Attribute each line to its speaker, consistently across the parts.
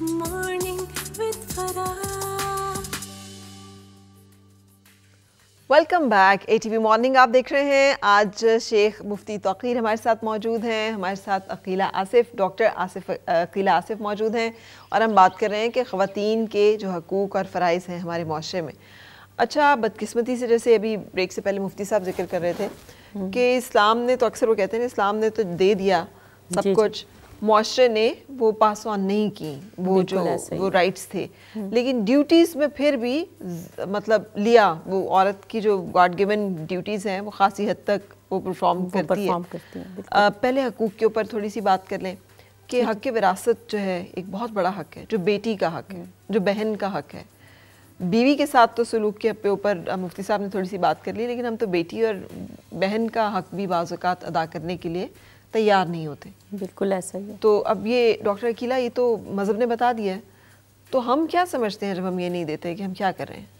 Speaker 1: morning with Farah.
Speaker 2: Welcome back A T V morning आप देख रहे हैं आज शेख मुफ्ती तोकीर हमारे साथ मौजूद हैं हमारे साथ अकीला आसिफ डॉक्टर आसिफ अकीला आसिफ मौजूद हैं और हम बात कर रहे हैं कि ख़वान के जो हकूक़ और फ़रज़ हैं हमारे माशरे में अच्छा बदकस्मती से जैसे अभी ब्रेक से पहले मुफ्ती साहब जिक्र कर रहे थे हम्म। कि इस्लाम ने तो अक्सर वो कहते हैं इस्लाम ने तो दे दिया सब कुछ मॉइस्चर ने वो पास ऑन नहीं की वो जो वो राइट्स थे हम्म। लेकिन ड्यूटीज में फिर भी मतलब लिया वो औरत की जो गॉड गिवन ड्यूटीज हैं वो खासी हद तक वो परफॉर्म करती, करती है आ, पहले हकूक़ के ऊपर थोड़ी सी बात कर लें कि हक की विरासत जो है एक बहुत बड़ा हक है जो बेटी का हक है हम्म। जो बहन का हक है बीवी के साथ तो सलूक के ऊपर मुफ्ती साहब ने थोड़ी सी बात कर ली लेकिन हम तो बेटी और बहन का हक भी बाज़ात अदा करने के लिए तैयार नहीं होते बिल्कुल ऐसा ही है तो अब ये डॉक्टर अकीला ये तो मज़हब ने बता दिया है तो हम क्या समझते हैं जब हम ये नहीं देते कि हम क्या कर रहे हैं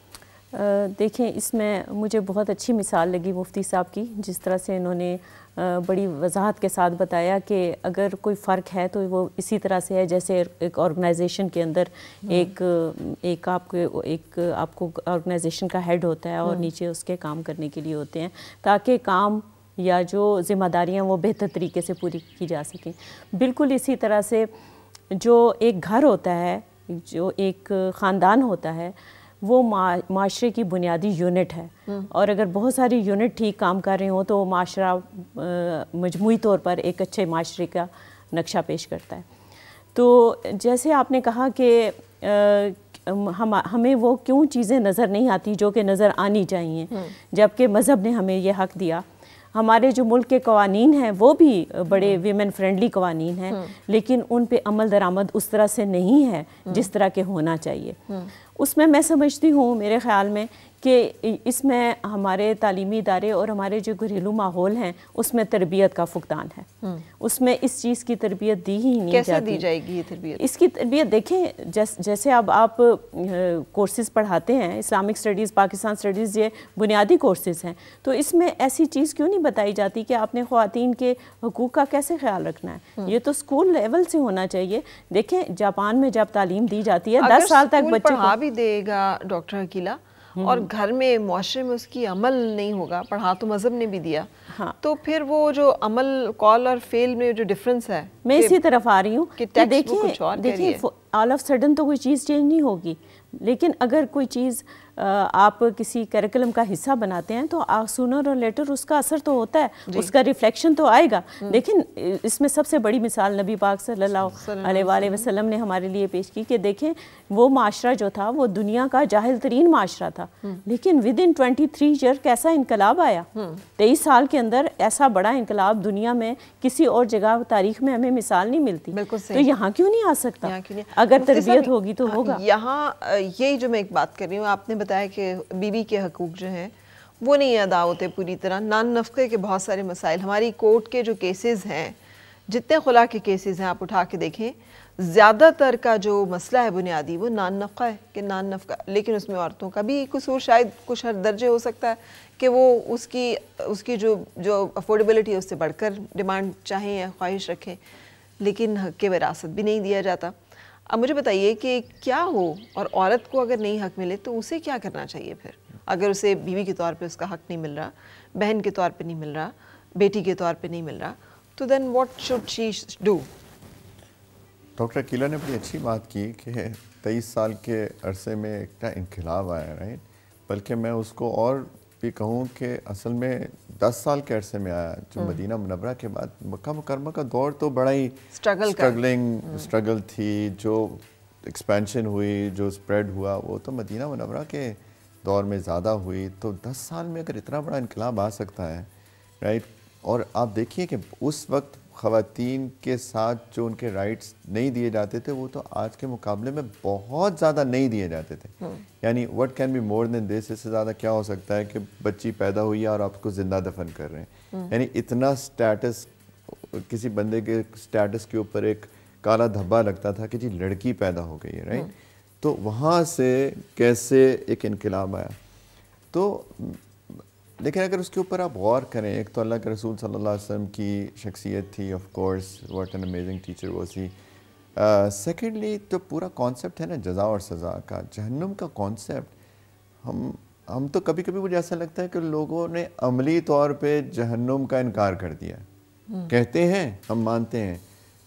Speaker 1: देखें इसमें मुझे बहुत अच्छी मिसाल लगी मुफ्ती साहब की जिस तरह से इन्होंने बड़ी वजाहत के साथ बताया कि अगर कोई फ़र्क है तो वो इसी तरह से है जैसे एक ऑर्गेनाइजेशन के अंदर हम्म। एक एक आपके एक आपको ऑर्गेनाइजेशन का हेड होता है और हम्म। नीचे उसके काम करने के लिए होते हैं ताकि काम या जो ज़िम्मेदारियाँ वो बेहतर तरीके से पूरी की जा सकें बिल्कुल इसी तरह से जो एक घर होता है जो एक ख़ानदान होता है वो माशरे की बुनियादी यूनिट है हम्म। और अगर बहुत सारी यूनिट ठीक काम कर रही हों तो माशरा मजमू तौर पर एक अच्छे माशरे का नक्शा पेश करता है तो जैसे आपने कहा कि हम हमें वो क्यों चीज़ें नज़र नहीं आती जो कि नज़र आनी चाहिए हम्म। जबकि मज़हब ने हमें ये हक दिया हमारे जो मुल्क के कवानीन हैं वो भी बड़े वीमेन हम्म। फ्रेंडली कवानीन हैं हम्म। लेकिन उन पर अमल दरामद उस तरह से नहीं है हम्म। जिस तरह के होना चाहिए उसमें मैं समझती हूँ मेरे ख्याल में कि इसमें हमारे तालीमी इदारे और हमारे जो घरेलू माहौल हैं उसमें तरबियत का फुकदान है हम्म। उसमें इस चीज़ की तरबियत दी ही नहीं कैसे दी जाएगी ये तरबियत इसकी तरबियत देखें जैस, जैसे अब आप कोर्सेज़ पढ़ाते हैं इस्लामिक स्टडीज़ पाकिस्तान स्टडीज़ ये बुनियादी कोर्सेज़ हैं तो इसमें ऐसी चीज़ क्यों नहीं बताई जाती कि आपने ख़वान के हकूक़ का कैसे ख्याल रखना है हम्म। ये तो स्कूल लेवल से होना चाहिए देखें जापान में जब तालीम दी जाती है दस साल तक बच्चा भी देगा डॉक्टर अकीला हम्म। और घर
Speaker 2: में माशरे में उसकी अमल नहीं होगा पढ़ा हाँ, तो मज़हब ने भी दिया हाँ तो फिर वो जो अमल कॉल और फेल में जो डिफरेंस है मैं इसी तरफ आ रही हूँ देखिए देखिए
Speaker 1: ऑल ऑफ सडन तो कोई चीज़ चेंज नहीं होगी लेकिन अगर कोई चीज़ आप किसी करिकुलम का हिस्सा बनाते हैं तो सुनर और लेटर उसका असर तो होता है उसका रिफ्लेक्शन तो आएगा हम्म। लेकिन इसमें सबसे बड़ी मिसाल नबी पाक सल्लल्लाहु अलैहि वसल्लम ने हमारे लिए पेश की कि देखें वो माशरा जो था वो दुनिया का जाहिल तरीन माशरा था हम्म। लेकिन within twenty three year कैसा इनकलाब आया हम्म। तेईस साल के अंदर ऐसा बड़ा इनकलाब दुनिया में किसी और जगह तारीख में हमें मिसाल नहीं मिलती तो यहाँ क्यों नहीं आ सकता अगर तरबियत होगी तो हाँ, होगा यहाँ यही जो मैं एक बात कर रही हूँ आपने बताया कि बीवी के
Speaker 2: हकूक़ जो हैं वो नहीं अदा होते पूरी तरह नान नफ़े के बहुत सारे मसाइल हमारी कोर्ट के जो केसेस हैं जितने खुला के केसेस हैं आप उठा के देखें ज़्यादातर का जो मसला है बुनियादी वो नान नफ़ा है कि नान नफ़ा लेकिन उसमें औरतों का भी कसूर शायद कुछ हर दर्जे हो सकता है कि वो उसकी उसकी जो जो अफोर्डेबिलिटी है उससे बढ़कर डिमांड चाहें या ख्वाहिश रखें लेकिन हक के विरासत भी नहीं दिया जाता अब मुझे बताइए कि क्या हो और औरत को अगर नहीं हक मिले तो उसे क्या करना चाहिए फिर अगर उसे बीवी के तौर पे उसका हक नहीं मिल रहा बहन के तौर पे नहीं मिल रहा बेटी के तौर पे नहीं मिल रहा तो then what should she do
Speaker 3: doctor किला ने बड़ी अच्छी बात की कि तेईस साल के अरसे में एक इनकलाब आया राइट बल्कि मैं उसको और ये कहूँ कि असल में दस साल के अरसे में आया जो हम्म। मदीना मुनवरा के बाद मक्का मुकरमा का दौर तो बड़ा ही
Speaker 2: स्ट्रगल स्ट्रगलिंग
Speaker 3: स्ट्रगल थी जो एक्सपेंशन हुई जो स्प्रेड हुआ वो तो मदीना मुनवरा के दौर में ज़्यादा हुई तो दस साल में अगर इतना बड़ा इनकलाब आ सकता है राइट और आप देखिए कि उस वक्त खातन के साथ जो उनके राइट्स नहीं दिए जाते थे वो तो आज के मुकाबले में बहुत ज़्यादा नहीं दिए जाते थे हम्म। यानी what can be more than this इससे ज़्यादा क्या हो सकता है कि बच्ची पैदा हुई है और आपको ज़िंदा दफन कर रहे हैं हम्म। यानी इतना स्टेटस किसी बंदे के स्टेटस के ऊपर एक काला धब्बा लगता था कि जी लड़की पैदा हो गई है राइट हम्म। तो वहाँ से कैसे एक इनकलाब आया तो लेकिन अगर उसके ऊपर आप गौर करें एक तो अल्लाह के रसूल सल्लल्लाहु अलैहि वसल्लम की शख्सियत थी of course what an amazing teacher वो सी सेकेंडली uh, तो पूरा कॉन्सेप्ट है ना जजा और सज़ा का जहन्नुम का कॉन्सेप्ट हम हम तो कभी कभी मुझे ऐसा लगता है कि लोगों ने अमली तौर पर जहन्नुम का इनकार कर दिया हम्म। कहते हैं हम मानते हैं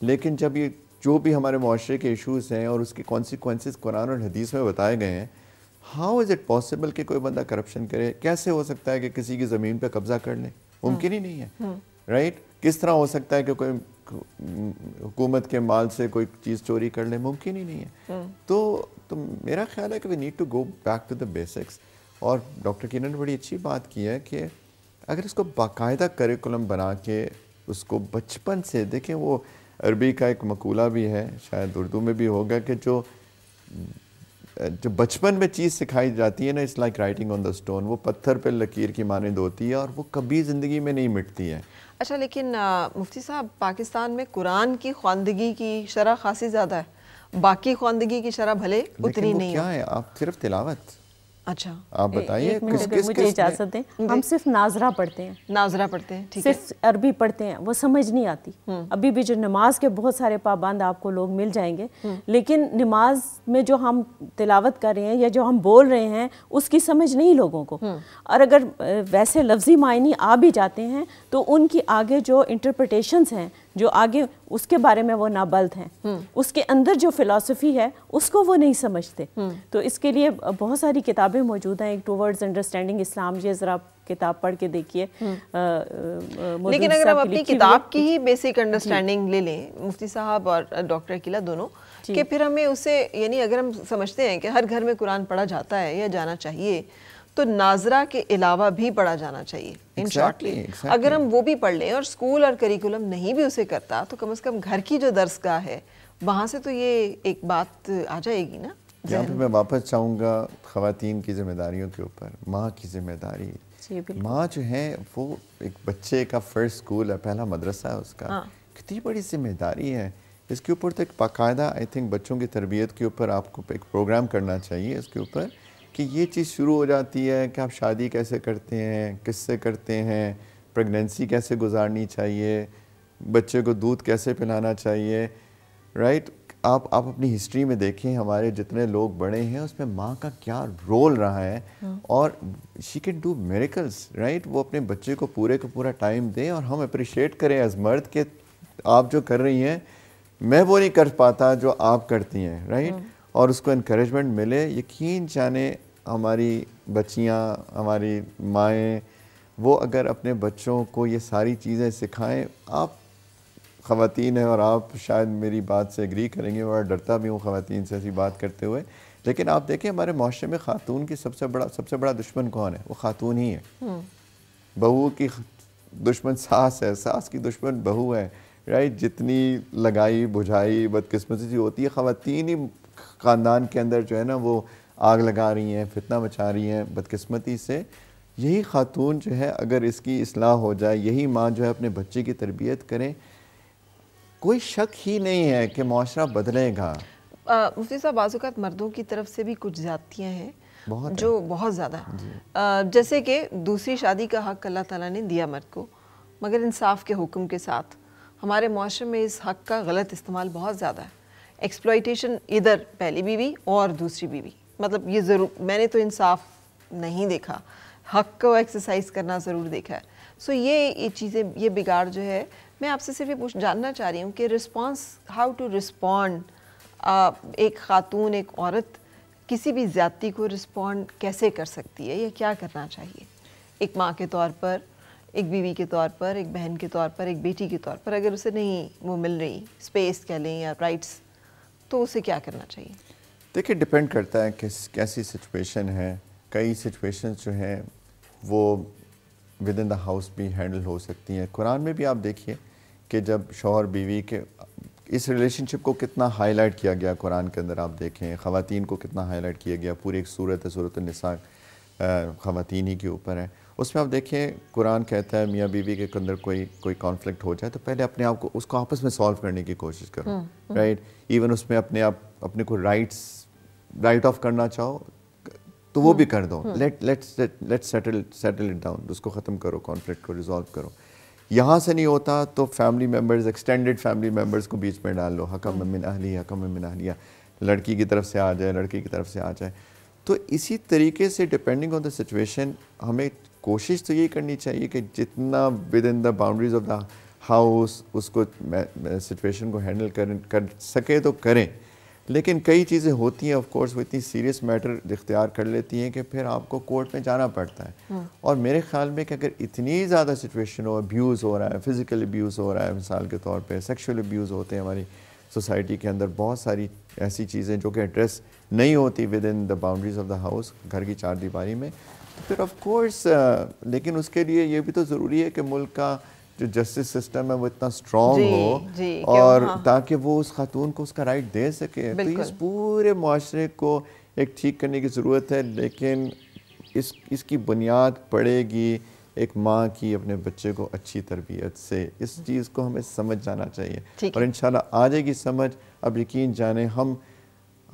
Speaker 3: लेकिन जब ये जो भी हमारे माशरे के इश्यूज़ हैं और उसके कॉन्सिक्वेंसेस कुरान और हदीस में बताए गए हैं हाउ इज़ इट पॉसिबल कि कोई बंदा करप्शन करे कैसे हो सकता है कि किसी की ज़मीन पे कब्ज़ा कर ले मुमकिन ही नहीं है राइट हाँ। हाँ। right? किस तरह हो सकता है कि कोई हुकूमत के माल से कोई चीज़ चोरी कर ले मुमकिन ही नहीं है हाँ। तो तो मेरा ख्याल है कि we need to go back to the basics और डॉक्टर किरण ने बड़ी अच्छी बात की है कि अगर इसको बाकायदा करिकुलम बना के उसको बचपन से देखें वो अरबी का एक मकूला भी है शायद उर्दू में भी होगा कि जो जो बचपन में चीज़ सिखाई जाती है ना it's like writing on the stone वो पत्थर पे लकीर की माने होती है और वो कभी ज़िंदगी में नहीं मिटती है
Speaker 2: अच्छा लेकिन मुफ्ती साहब पाकिस्तान में कुरान की खानदगी की शरह खासी ज़्यादा है बाकी खानदगी की शरह भले उतनी नहीं क्या
Speaker 3: है आप सिर्फ तिलावत अच्छा आप बताइए किस किस मुझे इजाज़त
Speaker 1: दें हम सिर्फ नाजरा पढ़ते हैं नाजरा पढ़ते हैं ठीक सिर्फ है? अरबी पढ़ते हैं वो समझ नहीं आती हम्म। अभी भी जो नमाज के बहुत सारे पाबंद आपको लोग मिल जाएंगे हम्म। लेकिन नमाज में जो हम तिलावत कर रहे हैं या जो हम बोल रहे हैं उसकी समझ नहीं लोगों को हम्म। और अगर वैसे लफ्जी मायने आ भी जाते हैं तो उनकी आगे जो इंटरप्रटेशन हैं जो आगे उसके बारे में वो नाबल्द हैं हम्म। उसके अंदर जो फ़िलासफ़ी है उसको वो नहीं समझते हम्म। तो इसके लिए बहुत सारी किताबें मौजूद हैं एक टूवर्ड्स अंडरस्टैंडिंग इस्लाम ये ज़रा किताब पढ़ के देखिए हम्म। लेकिन अगर हम अपनी किताब
Speaker 2: की ही बेसिक अंडरस्टैंडिंग ले लें मुफ्ती साहब और डॉक्टर किला दोनों कि फिर हमें उसे यानी अगर हम समझते हैं कि हर घर में कुरान पढ़ा जाता है या जाना चाहिए तो नाजरा के अलावा भी पढ़ा जाना चाहिए exactly, exactly. अगर हम वो भी पढ़ लें और स्कूल और करिकुलम नहीं भी उसे करता तो कम अज़ कम घर की जो दर्सगाह है वहाँ से तो ये एक बात आ जाएगी ना
Speaker 3: यहाँ पे मैं वापस चाहूँगा खातन की जिम्मेदारियों के ऊपर माँ की जिम्मेदारी माँ जो है वो एक बच्चे का फर्स्ट स्कूल है पहला मदरसा है उसका हाँ। कितनी बड़ी जिम्मेदारी है इसके ऊपर तो एक बाकायदा आई थिंक बच्चों की तरबियत के ऊपर आपको एक प्रोग्राम करना चाहिए इसके ऊपर कि ये चीज़ शुरू हो जाती है कि आप शादी कैसे करते हैं किससे करते हैं प्रेगनेंसी कैसे गुजारनी चाहिए बच्चे को दूध कैसे पिलाना चाहिए राइट आप आप अपनी हिस्ट्री में देखें हमारे जितने लोग बड़े हैं उसमें माँ का क्या रोल रहा है हाँ। और she can do miracles right वो अपने बच्चे को पूरे का पूरा टाइम दें और हम अप्रिशिएट करें एज मर्द के आप जो कर रही हैं मैं वो नहीं कर पाता जो आप करती हैं राइट हाँ। और उसको इनक्रेजमेंट मिले यकीन जाने हमारी बच्चियाँ हमारी माएँ वो अगर अपने बच्चों को ये सारी चीज़ें सिखाएं आप ख़वान हैं और आप शायद मेरी बात से एग्री करेंगे और डरता भी हूँ ख़वान से ऐसी बात करते हुए लेकिन आप देखें हमारे माशरे में खातून की सबसे बड़ा सबसे बड़ा दुश्मन कौन है वो खातून ही है हम्म। बहू की दुश्मन सास है सास की दुश्मन बहू है राइट जितनी लगाई बुझाई बदकस्मती होती है ख़वान ही ख़ानदान के अंदर जो है ना वो आग लगा रही हैं फितना मचा रही हैं बदकस्मती से यही ख़ातून जो है अगर इसकी असलाह हो जाए यही माँ जो है अपने बच्चे की तरबियत करें कोई शक ही नहीं है कि माशरा बदलेगा
Speaker 2: मुफ्ती साहब बाज़ात मर्दों की तरफ से भी कुछ जातियाँ हैं बहुत जो है। बहुत
Speaker 3: ज़्यादा
Speaker 2: जैसे कि दूसरी शादी का हक अल्लाह ताला ने दिया मर्द को मगर इंसाफ के हुक्म के साथ हमारे माशरे में इस हक का गलत इस्तेमाल बहुत ज़्यादा है एक्सप्लॉयटेशन इधर पहली बीवी और दूसरी बीवी मतलब ये ज़रूर मैंने तो इंसाफ नहीं देखा हक को एक्सरसाइज करना ज़रूर देखा है सो so ये ये चीज़ें ये बिगाड़ जो है मैं आपसे सिर्फ ये पूछ जानना चाह रही हूँ कि रिस्पॉन्स हाउ टू रिस्पॉन्ड एक खातून एक औरत किसी भी ज़्यादती को रिस्पॉन्ड कैसे कर सकती है या क्या करना चाहिए एक माँ के तौर पर एक बीवी के तौर पर एक बहन के तौर पर एक बेटी के तौर पर अगर उसे नहीं वो मिल रही स्पेस कह लें या राइट्स तो उसे क्या करना
Speaker 3: चाहिए देखिए डिपेंड करता है किस कैसी सिचुएशन है कई सिचुएशन जो हैं वो विद इन द हाउस भी हैंडल हो सकती हैं कुरान में भी आप देखिए कि जब शोहर बीवी के इस रिलेशनशिप को कितना हाईलाइट किया गया कुरान के अंदर आप देखें ख़वान को कितना हाईलाइट किया गया पूरी एक सूरत है सूरत नसाक ख़वान ही के ऊपर है उसमें आप देखें कुरान कहता है मियाँ बीवी के अंदर कोई कोई कॉन्फ्लिक्ट हो जाए तो पहले अपने आप को उसको आपस में सॉल्व करने की कोशिश करो राइट हम्म, इवन हम्म। उसमें अपने आप अपने को राइट्स राइट ऑफ करना चाहो तो वो भी हम्म, कर दो let let settle settle it down उसको ख़त्म करो कॉन्फ्लिक्ट को रिजॉल्व करो यहाँ से नहीं होता तो family members extended family members को बीच में डाल लो हकम मिन अहली हकम मिन अहलिया लड़की की तरफ से आ जाए लड़की की तरफ से आ जाए तो इसी तरीके से डिपेंडिंग ऑन द सिचुएशन हमें कोशिश तो ये करनी चाहिए कि जितना within the boundaries of the house उसको सिचुएशन को हैंडल कर कर सके तो करें लेकिन कई चीज़ें होती हैं ऑफ कोर्स वो इतनी सीरियस मैटर इख्तियार कर लेती हैं कि फिर आपको कोर्ट में जाना पड़ता है हाँ। और मेरे ख्याल में कि अगर इतनी ज़्यादा सिचुएशन हो अब्यूज़ हो रहा है फिज़िकल अब्यूज़ हो रहा है मिसाल के तौर पर सेक्शुअल अब्यूज़ होते हैं हमारी सोसाइटी के अंदर बहुत सारी ऐसी चीज़ें जो कि एड्रेस नहीं होती within the boundaries of the house घर की चार दीवारी में फिर ऑफ कोर्स uh, लेकिन उसके लिए ये भी तो ज़रूरी है कि मुल्क का जो जस्टिस सिस्टम है वो इतना स्ट्रॉन्ग हो जी, और हाँ। ताकि वो उस खातून को उसका राइट दे सके तो इस पूरे माशरे को एक ठीक करने की ज़रूरत है लेकिन इस इसकी बुनियाद पड़ेगी एक माँ की अपने बच्चे को अच्छी तरबियत से इस चीज़ को हमें समझ जाना चाहिए और इन आ जाएगी समझ अब यकीन जाने हम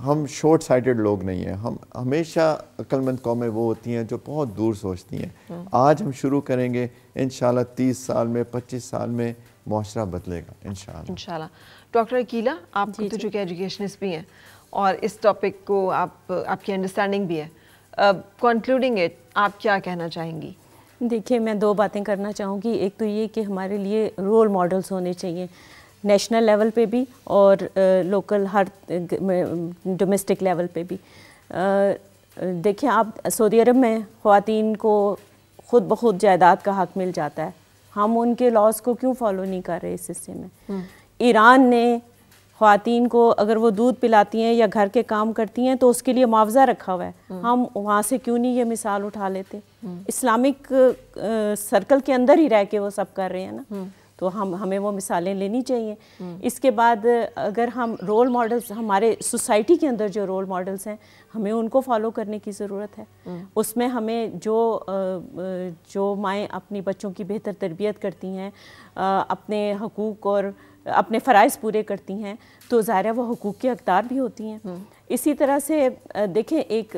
Speaker 3: हम शॉर्ट साइटेड लोग नहीं हैं हम हमेशा अक्लमंद कौमें वो होती हैं जो बहुत दूर सोचती हैं हाँ। आज हम शुरू करेंगे इन तीस साल में पच्चीस साल में माशरा बदलेगा इन
Speaker 2: शाला डॉक्टर अकीला आप जी तो चूँकि एजुकेशनिस्ट भी हैं और इस टॉपिक को आप आपकी अंडरस्टैंडिंग भी है कंक्लूडिंग uh, इट आप क्या
Speaker 1: कहना चाहेंगी देखिए मैं दो बातें करना चाहूँगी एक तो ये कि हमारे लिए रोल मॉडल्स होने चाहिए नेशनल लेवल पे भी और लोकल हर डोमेस्टिक लेवल पे भी देखिए आप सऊदी अरब में ख़वान को ख़ुद ब खुद जायदाद का हक़ मिल जाता है हम उनके लॉज को क्यों फॉलो नहीं कर रहे इस हिस्से में हम्म। ईरान ने खातन को अगर वो दूध पिलाती हैं या घर के काम करती हैं तो उसके लिए मुआवजा रखा हुआ है हम्म। हम वहाँ से क्यों नहीं ये मिसाल उठा लेते हम्म। इस्लामिक सर्कल के अंदर ही रह के वो सब कर रहे हैं ना तो हम हमें वो मिसालें लेनी चाहिए इसके बाद अगर हम रोल मॉडल्स हमारे सोसाइटी के अंदर जो रोल मॉडल्स हैं हमें उनको फॉलो करने की ज़रूरत है उसमें हमें जो जो माएँ अपनी बच्चों की बेहतर तरबियत करती हैं अपने हकूक़ और अपने फ़रज़ पूरे करती हैं तो ज़ाहिर वो हकूक़ के अकदार भी होती हैं इसी तरह से देखें एक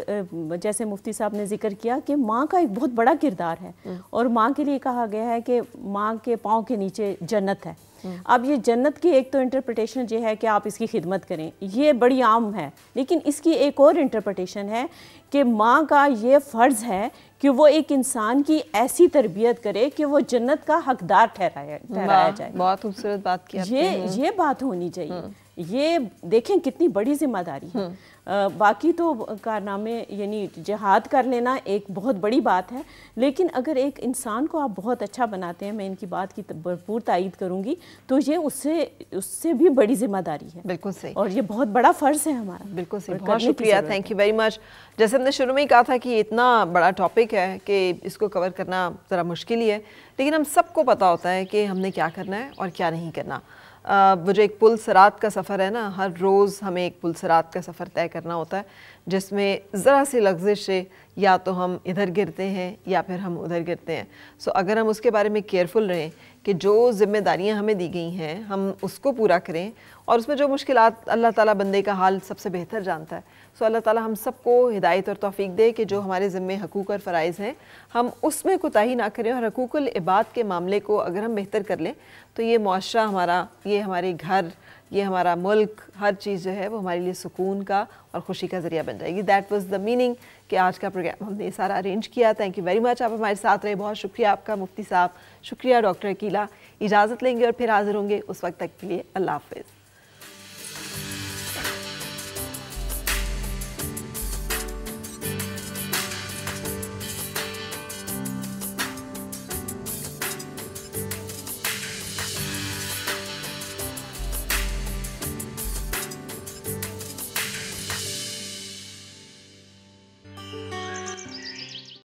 Speaker 1: जैसे मुफ्ती साहब ने जिक्र किया कि माँ का एक बहुत बड़ा किरदार है हम्म। और माँ के लिए कहा गया है कि माँ के पाँव के नीचे जन्नत है हम्म। अब ये जन्नत की एक तो इंटरप्रटेशन ये है कि आप इसकी खिदमत करें ये बड़ी आम है लेकिन इसकी एक और इंटरप्रटेशन है कि माँ का ये फ़र्ज़ है कि वो एक इंसान की ऐसी तरबियत करे कि वो जन्नत का हकदार ठहराया ठहराया जाए बहुत खूबसूरत बात की ये हम्म। ये बात होनी चाहिए ये देखें कितनी बड़ी जिम्मेदारी है आ, हम्म। बाकी तो कारनामे यानी जहाद कर लेना एक बहुत बड़ी बात है लेकिन अगर एक इंसान को आप बहुत अच्छा बनाते हैं मैं इनकी बात की भरपूर तायद करूंगी तो ये उससे उससे भी बड़ी जिम्मेदारी है बिल्कुल सही और ये बहुत बड़ा फ़र्ज़ है हमारा
Speaker 2: बिल्कुल सही बहुत शुक्रिया थैंक यू वेरी मच जैसे हमने शुरू में ही कहा था कि इतना बड़ा टॉपिक है कि इसको कवर करना ज़रा मुश्किल ही है लेकिन हम सबको पता होता है कि हमने क्या करना है और क्या नहीं करना वो जो एक पुल सरात का सफ़र है ना हर रोज़ हमें एक पुल सरात का सफ़र तय करना होता है जिसमें ज़रा सी लग्जिश से या तो हम इधर गिरते हैं या फिर हम उधर गिरते हैं सो अगर हम उसके बारे में केयरफुल रहें कि जो ज़िम्मेदारियां हमें दी गई हैं हम उसको पूरा करें और उसमें जो मुश्किल अल्लाह ताला बंदे का हाल सबसे बेहतर जानता है सो अल्लाह ताला हम सबको हिदायत और तोफ़ी दे कि जो हमारे ज़िम्मे हकूक़ और फ़रज़ हैं हम उसमें कोताही ना करें और हकूक़ल इबाद के मामले को अगर हम बेहतर कर लें तो ये माशरा हमारा ये हमारे घर ये हमारा मुल्क हर चीज़ जो है वो हमारे लिए सुकून का और ख़ुशी का ज़रिया बन जाएगी दैट वाज द मीनिंग कि आज का प्रोग्राम हमने ये सारा अरेंज किया थैंक यू वेरी मच आप हमारे साथ रहे बहुत शुक्रिया आपका मुफ्ती साहब शुक्रिया डॉक्टर अकीला इजाज़त लेंगे और फिर हाज़िर होंगे उस वक्त तक के लिए अल्लाह हाफिज़